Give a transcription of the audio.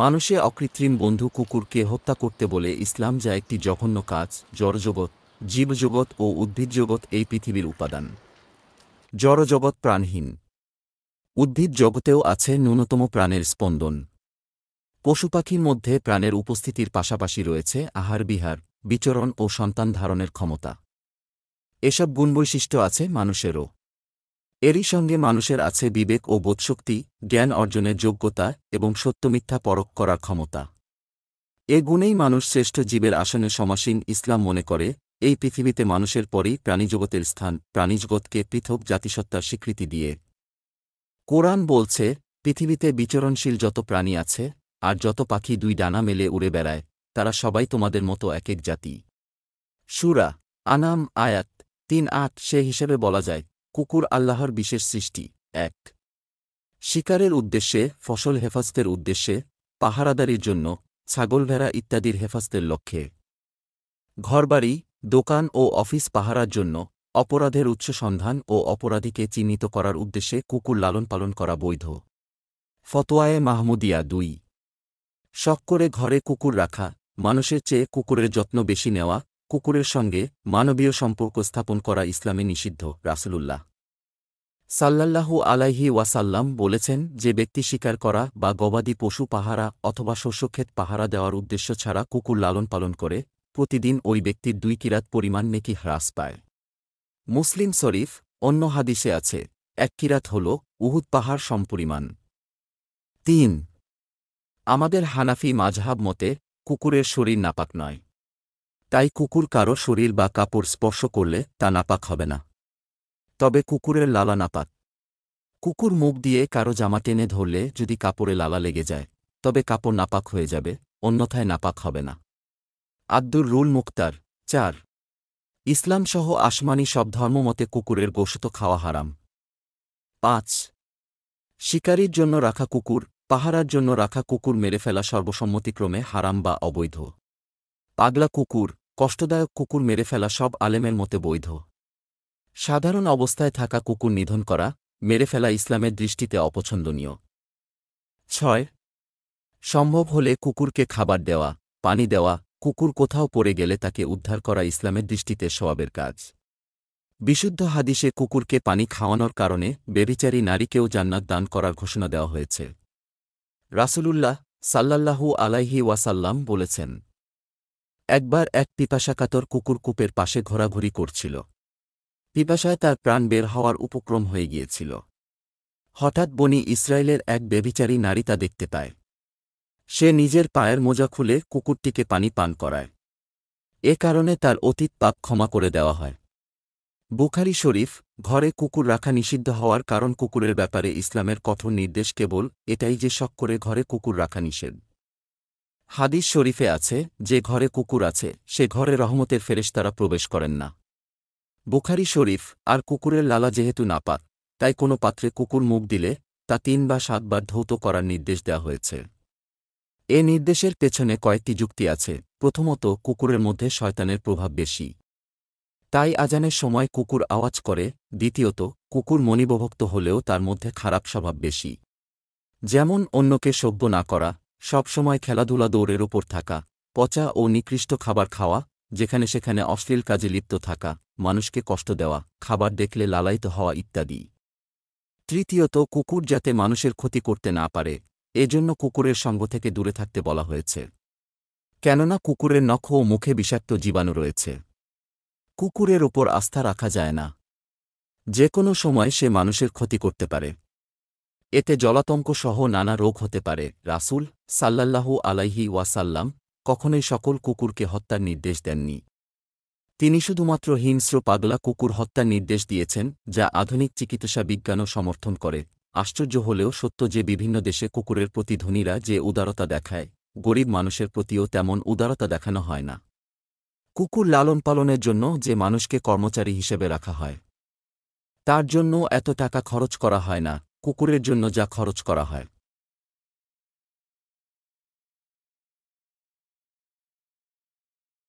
মানুষে অকৃত্রিম বন্ধু কুকুরকে হত্যা করতে বলে ইসলাম যা একটি জঘন্য কাজ জড়জগৎ জীবজগৎ ও উদ্ভিদজগৎ এই পৃথিবীর উপাদান জড়জগৎ প্রাণহীন উদ্ভিদ জগতেও আছে ন্যূনতম প্রাণের স্পন্দন পশুপাখির মধ্যে প্রাণের উপস্থিতির পাশাপাশি রয়েছে আহার বিহার বিচরণ ও সন্তান ধারণের ক্ষমতা এসব গুণবৈশিষ্ট্য আছে মানুষেরও এরই সঙ্গে মানুষের আছে বিবেক ও বোধশক্তি জ্ঞান অর্জনের যোগ্যতা এবং সত্যমিথ্যা পরখ করার ক্ষমতা এ গুণেই মানুষ শ্রেষ্ঠ জীবের আসনে সমাসীন ইসলাম মনে করে এই পৃথিবীতে মানুষের পরই প্রাণীজগতের স্থান প্রাণীজগৎকে পৃথক জাতিসত্তার স্বীকৃতি দিয়ে কোরআন বলছে পৃথিবীতে বিচরণশীল যত প্রাণী আছে আর যত পাখি দুই ডানা মেলে উড়ে বেড়ায় তারা সবাই তোমাদের মতো এক এক জাতি সুরা আনাম আয়াত তিন আট সে হিসেবে বলা যায় কুকুর আল্লাহর বিশেষ সৃষ্টি এক শিকারের উদ্দেশ্যে ফসল হেফাজতের উদ্দেশ্যে পাহারাদারির জন্য ছাগল ভেড়া ইত্যাদির হেফাজতের লক্ষ্যে ঘরবাড়ি দোকান ও অফিস পাহারার জন্য অপরাধের উচ্চ সন্ধান ও অপরাধীকে চিহ্নিত করার উদ্দেশ্যে কুকুর লালন পালন করা বৈধ ফতোয়ায়ে মাহমুদিয়া দুই শখ করে ঘরে কুকুর রাখা মানুষের চেয়ে কুকুরের যত্ন বেশি নেওয়া কুকুরের সঙ্গে মানবীয় সম্পর্ক স্থাপন করা ইসলামে নিষিদ্ধ রাসুলুল্লাহ সাল্লাল্লাহু আলাইহি ওয়াসাল্লাম বলেছেন যে ব্যক্তি শিকার করা বা গবাদি পশু পাহারা অথবা শস্যক্ষেত পাহারা দেওয়ার উদ্দেশ্য ছাড়া কুকুর লালন পালন করে প্রতিদিন ওই ব্যক্তির দুই কিরাত পরিমাণ নেকি হ্রাস পায় মুসলিম শরীফ অন্য হাদিসে আছে এক কিরাত হল উহুদ পাহাড় সম্পরিমাণ তিন আমাদের হানাফি মাঝহাব মতে কুকুরের শরীর নাপাক নয় তাই কুকুর কারো শরীর বা কাপড় স্পর্শ করলে তা নাপাক হবে না তবে কুকুরের লালা নাপাক কুকুর মুখ দিয়ে কারো জামা টেনে ধরলে যদি কাপড়ে লালা লেগে যায় তবে কাপড় নাপাক হয়ে যাবে অন্যথায় নাপাক হবে না আব্দুর রুল মুক্তার চার ইসলামসহ আসমানি সব ধর্মমতে কুকুরের গোশত খাওয়া হারাম পাঁচ শিকারির জন্য রাখা কুকুর পাহারার জন্য রাখা কুকুর মেরে ফেলা সর্বসম্মতিক্রমে হারাম বা অবৈধ পাগলা কুকুর কষ্টদায়ক কুকুর মেরে ফেলা সব আলেমের মতে বৈধ সাধারণ অবস্থায় থাকা কুকুর নিধন করা মেরে ফেলা ইসলামের দৃষ্টিতে অপছন্দনীয় ছয় সম্ভব হলে কুকুরকে খাবার দেওয়া পানি দেওয়া কুকুর কোথাও পড়ে গেলে তাকে উদ্ধার করা ইসলামের দৃষ্টিতে সবাবের কাজ বিশুদ্ধ হাদিসে কুকুরকে পানি খাওয়ানোর কারণে বেবিচারী নারীকেও জান্নাত দান করার ঘোষণা দেওয়া হয়েছে রাসুলুল্লাহ সাল্লাল্লাহু আলাইহি ওয়াসাল্লাম বলেছেন একবার এক পিপাসাকাতর কুকুর কূপের পাশে ঘোরাঘুরি করছিল পিপাসায় তার প্রাণ বের হওয়ার উপক্রম হয়ে গিয়েছিল হঠাৎ বনি ইসরায়েলের এক বেবিচারী নারী তা দেখতে পায় সে নিজের পায়ের মোজা খুলে কুকুরটিকে পানি পান করায় এ কারণে তার অতীত পাপ ক্ষমা করে দেওয়া হয় বুখারি শরীফ ঘরে কুকুর রাখা নিষিদ্ধ হওয়ার কারণ কুকুরের ব্যাপারে ইসলামের কঠোর নির্দেশ কেবল এটাই যে শখ করে ঘরে কুকুর রাখা নিষেধ হাদিস শরীফে আছে যে ঘরে কুকুর আছে সে ঘরে রহমতের ফেরেশতারা প্রবেশ করেন না বুখারি শরীফ আর কুকুরের লালা যেহেতু নাপাত তাই কোনো পাত্রে কুকুর মুখ দিলে তা তিন বা সাতবার ধৌত করার নির্দেশ দেওয়া হয়েছে এ নির্দেশের পেছনে কয়েকটি যুক্তি আছে প্রথমত কুকুরের মধ্যে শয়তানের প্রভাব বেশি তাই আজানের সময় কুকুর আওয়াজ করে দ্বিতীয়ত কুকুর মনিবভক্ত হলেও তার মধ্যে খারাপ স্বভাব বেশি যেমন অন্যকে সভ্য না করা সবসময় খেলাধুলা দৌড়ের ওপর থাকা পচা ও নিকৃষ্ট খাবার খাওয়া যেখানে সেখানে অশ্লীল কাজে লিপ্ত থাকা মানুষকে কষ্ট দেওয়া খাবার দেখলে লালায়িত হওয়া ইত্যাদি তৃতীয়ত কুকুর যাতে মানুষের ক্ষতি করতে না পারে এজন্য কুকুরের সঙ্গ থেকে দূরে থাকতে বলা হয়েছে কেননা কুকুরের নখ ও মুখে বিষাক্ত জীবাণু রয়েছে কুকুরের ওপর আস্থা রাখা যায় না যে কোনো সময় সে মানুষের ক্ষতি করতে পারে এতে জলাতঙ্ক সহ নানা রোগ হতে পারে রাসুল সাল্লাল্লাহু আলাইহি ওয়াসাল্লাম কখনোই সকল কুকুরকে হত্যার নির্দেশ দেননি তিনি শুধুমাত্র হিংস্র পাগলা কুকুর হত্যার নির্দেশ দিয়েছেন যা আধুনিক চিকিৎসা বিজ্ঞানও সমর্থন করে আশ্চর্য হলেও সত্য যে বিভিন্ন দেশে কুকুরের প্রতি ধনীরা যে উদারতা দেখায় গরিব মানুষের প্রতিও তেমন উদারতা দেখানো হয় না কুকুর লালন পালনের জন্য যে মানুষকে কর্মচারী হিসেবে রাখা হয় তার জন্য এত টাকা খরচ করা হয় না কুকুরের জন্য যা খরচ করা হয়